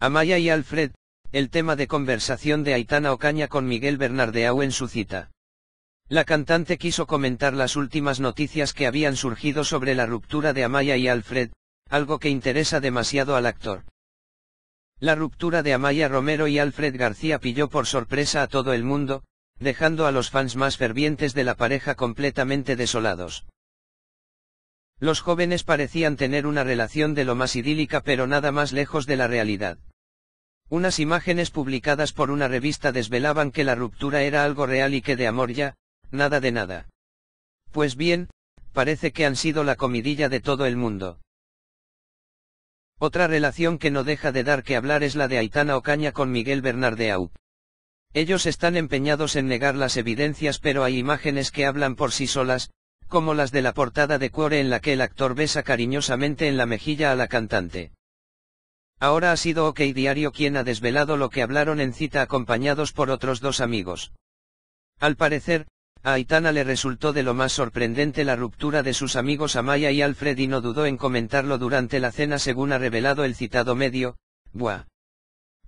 Amaya y Alfred, el tema de conversación de Aitana Ocaña con Miguel Bernardeau en su cita. La cantante quiso comentar las últimas noticias que habían surgido sobre la ruptura de Amaya y Alfred, algo que interesa demasiado al actor. La ruptura de Amaya Romero y Alfred García pilló por sorpresa a todo el mundo, dejando a los fans más fervientes de la pareja completamente desolados. Los jóvenes parecían tener una relación de lo más idílica pero nada más lejos de la realidad. Unas imágenes publicadas por una revista desvelaban que la ruptura era algo real y que de amor ya, nada de nada. Pues bien, parece que han sido la comidilla de todo el mundo. Otra relación que no deja de dar que hablar es la de Aitana Ocaña con Miguel Bernardeau. Ellos están empeñados en negar las evidencias pero hay imágenes que hablan por sí solas, como las de la portada de Cuore en la que el actor besa cariñosamente en la mejilla a la cantante. Ahora ha sido OK Diario quien ha desvelado lo que hablaron en cita acompañados por otros dos amigos. Al parecer, a Aitana le resultó de lo más sorprendente la ruptura de sus amigos Amaya y Alfred y no dudó en comentarlo durante la cena según ha revelado el citado medio, Buah.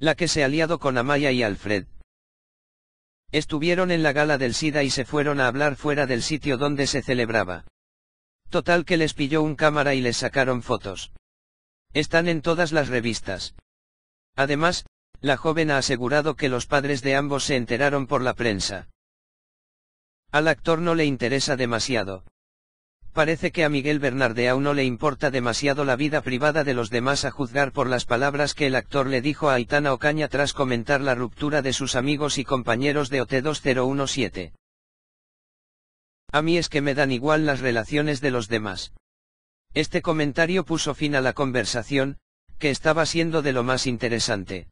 La que se ha aliado con Amaya y Alfred. Estuvieron en la gala del SIDA y se fueron a hablar fuera del sitio donde se celebraba. Total que les pilló un cámara y les sacaron fotos. Están en todas las revistas. Además, la joven ha asegurado que los padres de ambos se enteraron por la prensa. Al actor no le interesa demasiado. Parece que a Miguel Bernardeau no le importa demasiado la vida privada de los demás a juzgar por las palabras que el actor le dijo a Aitana Ocaña tras comentar la ruptura de sus amigos y compañeros de OT2017. A mí es que me dan igual las relaciones de los demás. Este comentario puso fin a la conversación, que estaba siendo de lo más interesante.